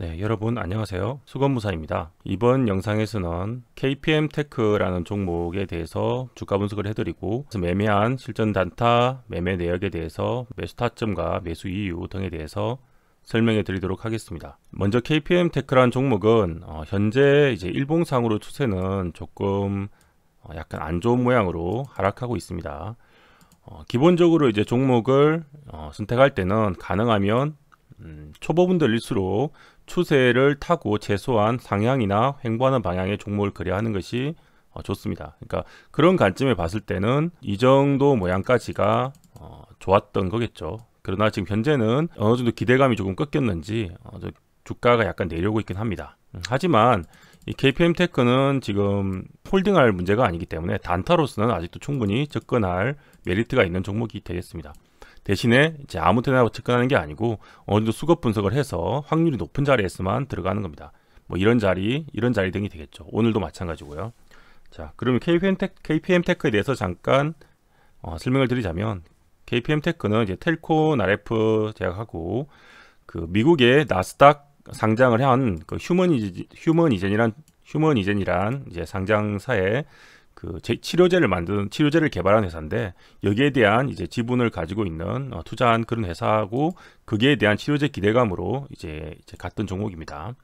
네, 여러분 안녕하세요. 수건무사입니다. 이번 영상에서는 KPM 테크라는 종목에 대해서 주가 분석을 해드리고 매매한 실전 단타, 매매 내역에 대해서 매수 타점과 매수 이유 등에 대해서 설명해 드리도록 하겠습니다. 먼저 KPM 테크라는 종목은 어, 현재 이제 일봉상으로 추세는 조금 어, 약간 안 좋은 모양으로 하락하고 있습니다. 어, 기본적으로 이제 종목을 선택할 때는 가능하면 음, 초보분들일수록 추세를 타고 최소한 상향이나 횡보하는 방향의 종목을 거래하는 것이 어, 좋습니다. 그러니까 그런 관점에 봤을 때는 이 정도 모양까지가 어, 좋았던 거겠죠. 그러나 지금 현재는 어느 정도 기대감이 조금 꺾였는지 어, 주가가 약간 내려오고 있긴 합니다. 음, 하지만 이 KPM 테크는 지금 홀딩할 문제가 아니기 때문에 단타로서는 아직도 충분히 접근할 메리트가 있는 종목이 되겠습니다. 대신에 이제 아무 때나 접근하는 게 아니고 어느 정도 수급 분석을 해서 확률이 높은 자리에서만 들어가는 겁니다. 뭐 이런 자리, 이런 자리 등이 되겠죠. 오늘도 마찬가지고요. 자, 그러면 KPM, 테, KPM 테크에 대해서 잠깐 어, 설명을 드리자면 KPM 테크는 이제 텔 나레프 제약하고 그 미국의 나스닥 상장을 한그 휴먼 이젠, 휴먼 이젠이란 휴먼 이젠이란 이제 상장사의 그 치료제를 만드는 치료제를 개발한 회사인데 여기에 대한 이제 지분을 가지고 있는 어, 투자한 그런 회사하고 그게 대한 치료제 기대감으로 이제, 이제 갔던 종목입니다.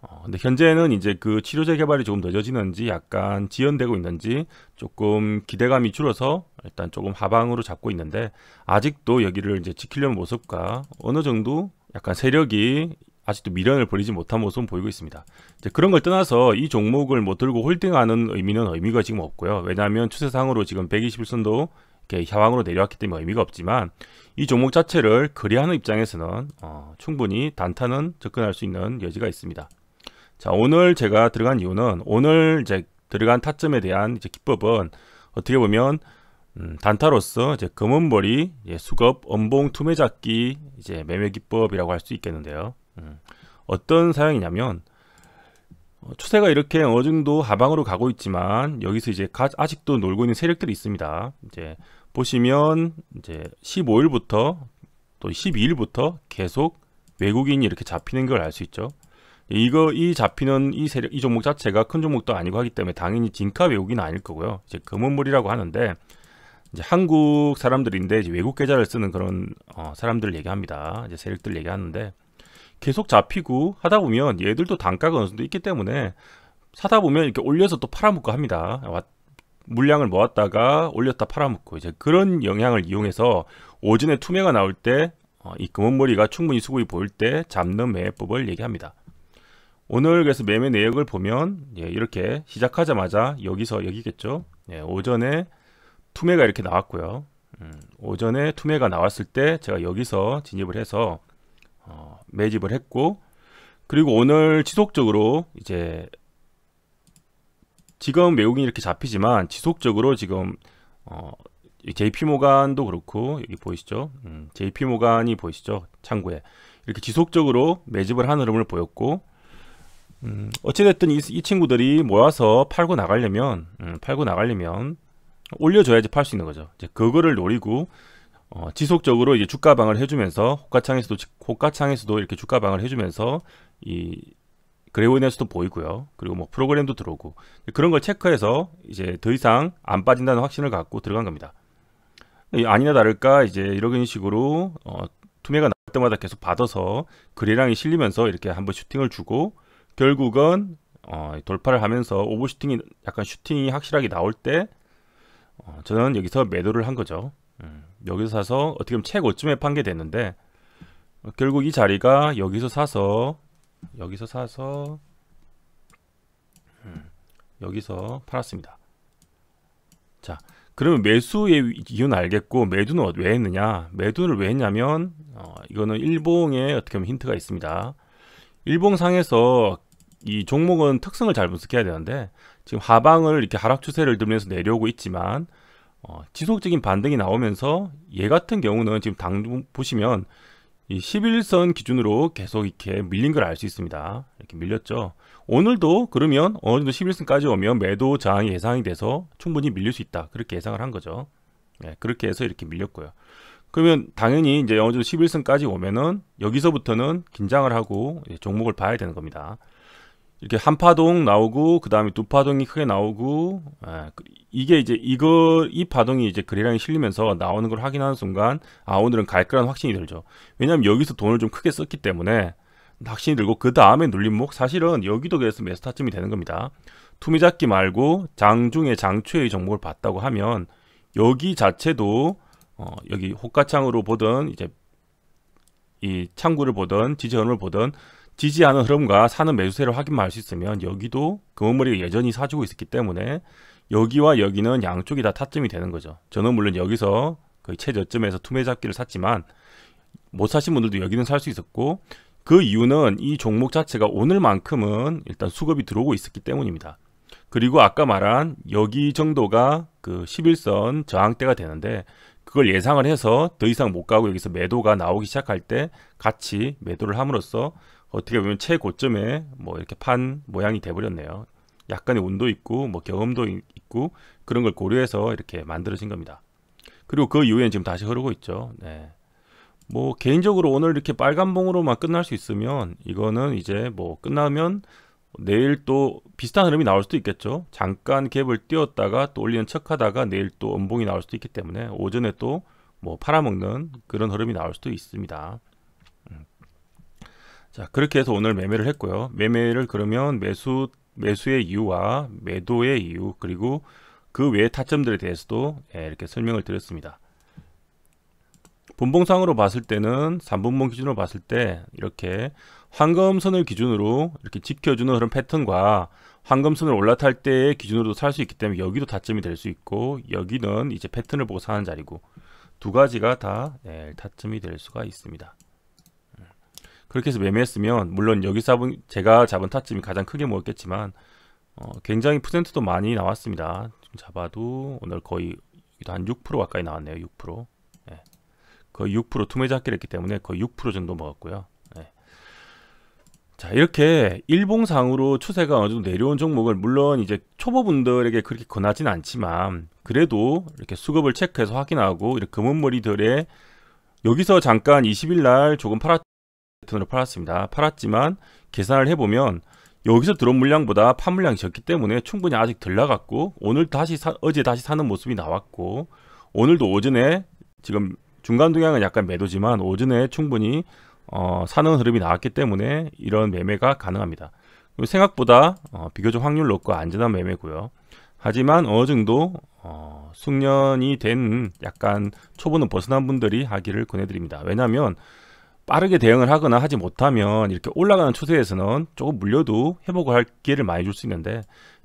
어, 근데 현재는 이제 그 치료제 개발이 조금 늦어지는지 약간 지연되고 있는지 조금 기대감이 줄어서 일단 조금 하방으로 잡고 있는데 아직도 여기를 이제 지키려는 모습과 어느 정도 약간 세력이 아직도 미련을 버리지 못한 모습은 보이고 있습니다. 그런 걸 떠나서 이 종목을 못 들고 홀딩하는 의미는 의미가 지금 없고요. 왜냐하면 추세상으로 지금 121선도 이렇게 하방으로 내려왔기 때문에 의미가 없지만 이 종목 자체를 거래하는 입장에서는 어, 충분히 단타는 접근할 수 있는 여지가 있습니다. 자 오늘 제가 들어간 이유는 오늘 이제 들어간 타점에 대한 이제 기법은 어떻게 보면 음, 단타로서 이제 검은머리 예, 수급 엄봉 투매잡기 이제 매매 기법이라고 할 수 있겠는데요. 음. 어떤 사양이냐면 어, 추세가 이렇게 어느 정도 하방으로 가고 있지만 여기서 이제 아직도 놀고 있는 세력들이 있습니다. 이제 보시면 이제 15일부터 또 12일부터 계속 외국인이 이렇게 잡히는 걸 알 수 있죠. 이거 이 잡히는 이 세력 이 종목 자체가 큰 종목도 아니고 하기 때문에 당연히 진가 외국인 아닐 거고요. 이제 금은물이라고 하는데 이제 한국 사람들인데 이제 외국 계좌를 쓰는 그런 어, 사람들을 얘기합니다. 이제 세력들 얘기하는데 계속 잡히고 하다 보면 얘들도 단가가 어느 정도 있기 때문에 사다 보면 이렇게 올려서 또 팔아먹고 합니다. 물량을 모았다가 올렸다 팔아먹고 이제 그런 영향을 이용해서 오전에 투매가 나올 때이 어, 금은머리가 충분히 수급이 보일 때 잡는 매법을 얘기합니다. 오늘 그래서 매매 내역을 보면 예, 이렇게 시작하자마자 여기서 여기겠죠. 예, 오전에 투매가 이렇게 나왔고요. 음, 오전에 투매가 나왔을 때 제가 여기서 진입을 해서 어, 매집을 했고 그리고 오늘 지속적으로 이제 지금 외국인이 이렇게 잡히지만 지속적으로 지금 어, JP모간도 그렇고 여기 보이시죠? 음, JP모간이 보이시죠? 창구에 이렇게 지속적으로 매집을 한 흐름을 보였고 음, 어찌됐든 이, 이, 친구들이 모아서 팔고 나가려면 음, 팔고 나가려면 올려줘야지 팔 수 있는 거죠. 이제 그거를 노리고 어, 지속적으로 이제 주가 방을 해주면서 호가창에서도 호가창에서도 이렇게 주가 방을 해주면서 이그레오에서도 보이고요. 그리고 뭐 프로그램도 들어오고 그런 걸 체크해서 이제 더 이상 안 빠진다는 확신을 갖고 들어간 겁니다. 아니나 다를까 이제 이런 식으로 어, 투매가 나올 때마다 계속 받아서 그레랑이 실리면서 이렇게 한번 슈팅을 주고 결국은 어, 돌파를 하면서 오버슈팅이 약간 슈팅이 확실하게 나올 때 어, 저는 여기서 매도를 한 거죠. 예, 여기서 사서 어떻게 보면 최고쯤에 판게됐는데 결국 이 자리가 여기서 사서 여기서 사서 예, 여기서 팔았습니다. 자 그러면 매수의 이유는 알겠고 매도는 어, 왜 했느냐 매도를 왜 했냐면 어, 이거는 일봉에 어떻게 보면 힌트가 있습니다. 일봉상에서 이 종목은 특성을 잘 분석해야 되는데 지금 하방을 이렇게 하락 추세를 들면서 내려오고 있지만 어, 지속적인 반등이 나오면서 얘 같은 경우는 지금 당 보시면 이 11선 기준으로 계속 이렇게 밀린 걸 알 수 있습니다. 이렇게 밀렸죠. 오늘도 그러면 어느 정도 11선까지 오면 매도 저항이 예상이 돼서 충분히 밀릴 수 있다. 그렇게 예상을 한 거죠. 네, 그렇게 해서 이렇게 밀렸고요. 그러면 당연히 이제 어느 정도 11선까지 오면은 여기서부터는 긴장을 하고 종목을 봐야 되는 겁니다. 이렇게 한 파동 나오고 그 다음에 두 파동이 크게 나오고 아, 이게 이제 이거 이 파동이 이제 그리랑이 실리면서 나오는 걸 확인하는 순간 아 오늘은 갈거란 확신이 들죠 왜냐면 여기서 돈을 좀 크게 썼기 때문에 확신이 들고 그 다음에 눌림목 사실은 여기도 그래서 메스타쯤이 되는 겁니다 투미 잡기 말고 장중에 장초의 종목을 봤다고 하면 여기 자체도 어, 여기 호가창으로 보던 이제 이 창구를 보던 지지선을 보던 지지하는 흐름과 사는 매수세를 확인할수 있으면 여기도 금은머리가 예전히 사주고 있었기 때문에 여기와 여기는 양쪽이 다 타점이 되는 거죠. 저는 물론 여기서 거의 최저점에서 투매잡기를 샀지만 못 사신 분들도 여기는 살 수 있었고 그 이유는 이 종목 자체가 오늘만큼은 일단 수급이 들어오고 있었기 때문입니다. 그리고 아까 말한 여기 정도가 그 11선 저항대가 되는데 그걸 예상을 해서 더 이상 못 가고 여기서 매도가 나오기 시작할 때 같이 매도를 함으로써 어떻게 보면 최고점에 뭐 이렇게 판 모양이 돼버렸네요. 약간의 온도 있고 뭐 경험도 있고 그런 걸 고려해서 이렇게 만들어진 겁니다. 그리고 그 이후에는 지금 다시 흐르고 있죠. 네. 뭐 개인적으로 오늘 이렇게 빨간 봉으로만 끝날 수 있으면 이거는 이제 뭐 끝나면 내일 또 비슷한 흐름이 나올 수도 있겠죠. 잠깐 갭을 띄웠다가 또 올리는 척하다가 내일 또 음봉이 나올 수도 있기 때문에 오전에 또 뭐 팔아먹는 그런 흐름이 나올 수도 있습니다. 자, 그렇게 해서 오늘 매매를 했고요. 매매를 그러면 매수, 매수의 이유와 매도의 이유, 그리고 그 외의 타점들에 대해서도 예, 이렇게 설명을 드렸습니다. 본봉상으로 봤을 때는 3분봉 기준으로 봤을 때 이렇게 황금선을 기준으로 이렇게 지켜주는 그런 패턴과 황금선을 올라탈 때의 기준으로도 살 수 있기 때문에 여기도 타점이 될 수 있고 여기는 이제 패턴을 보고 사는 자리고 두 가지가 다 네, 타점이 될 수가 있습니다. 그렇게 해서 매매했으면 물론 여기 서 제가 잡은 타점이 가장 크게 모였겠지만 어, 굉장히 퍼센트도 많이 나왔습니다. 잡아도 오늘 거의 한 6% 가까이 나왔네요. 6%. 네. 예. 거의 6% 투매자 합기를 했기 때문에 거의 6% 정도 먹었고요. 네. 자 이렇게 일봉상으로 추세가 어느 정도 내려온 종목을 물론 이제 초보분들에게 그렇게 권하진 않지만 그래도 이렇게 수급을 체크해서 확인하고 이렇게 금은머리들의 여기서 잠깐 20일 날 조금 팔았 돈으로 팔았습니다. 팔았지만 계산을 해보면 여기서 들어온 물량보다 판 물량이 적기 때문에 충분히 아직 덜 나갔고 오늘 다시 사, 어제 다시 사는 모습이 나왔고 오늘도 오전에 지금 중간 동향은 약간 매도지만 오전에 충분히 어, 사는 흐름이 나왔기 때문에 이런 매매가 가능합니다. 생각보다 어, 비교적 확률 높고 안전한 매매고요. 하지만 어느 정도 어, 숙련이 된 약간 초보는 벗어난 분들이 하기를 권해드립니다. 왜냐하면 빠르게 대응을 하거나 하지 못하면 이렇게 올라가는 추세에서는 조금 물려도 회복을 할 기회를 많이 줄 수 있는데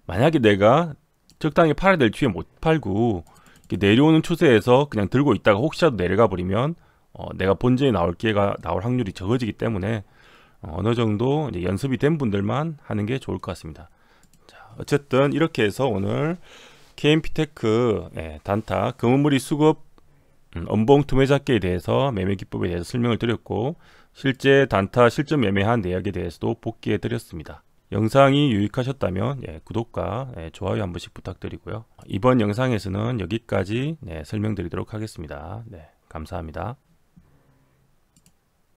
만약에 내가 적당히 팔아야 될 기회 못 팔고 내려오는 추세에서 그냥 들고 있다가 혹시라도 내려가 버리면 어, 내가 본전에 나올 기회가 나올 확률이 적어지기 때문에 어, 어느 정도 연습이 된 분들만 하는 게 좋을 것 같습니다. 자, 어쨌든 이렇게 해서 오늘 KMP테크 네, 예, 단타 금은물이 수급 엄봉 음, 투매 잡기에 대해서 매매 기법에 대해서 설명을 드렸고 실제 단타 실전 매매한 내역에 대해서도 복귀해 드렸습니다. 영상이 유익하셨다면 예, 구독과 예, 좋아요 한 번씩 부탁드리고요. 이번 영상에서는 여기까지 예, 설명드리도록 하겠습니다. 네, 감사합니다.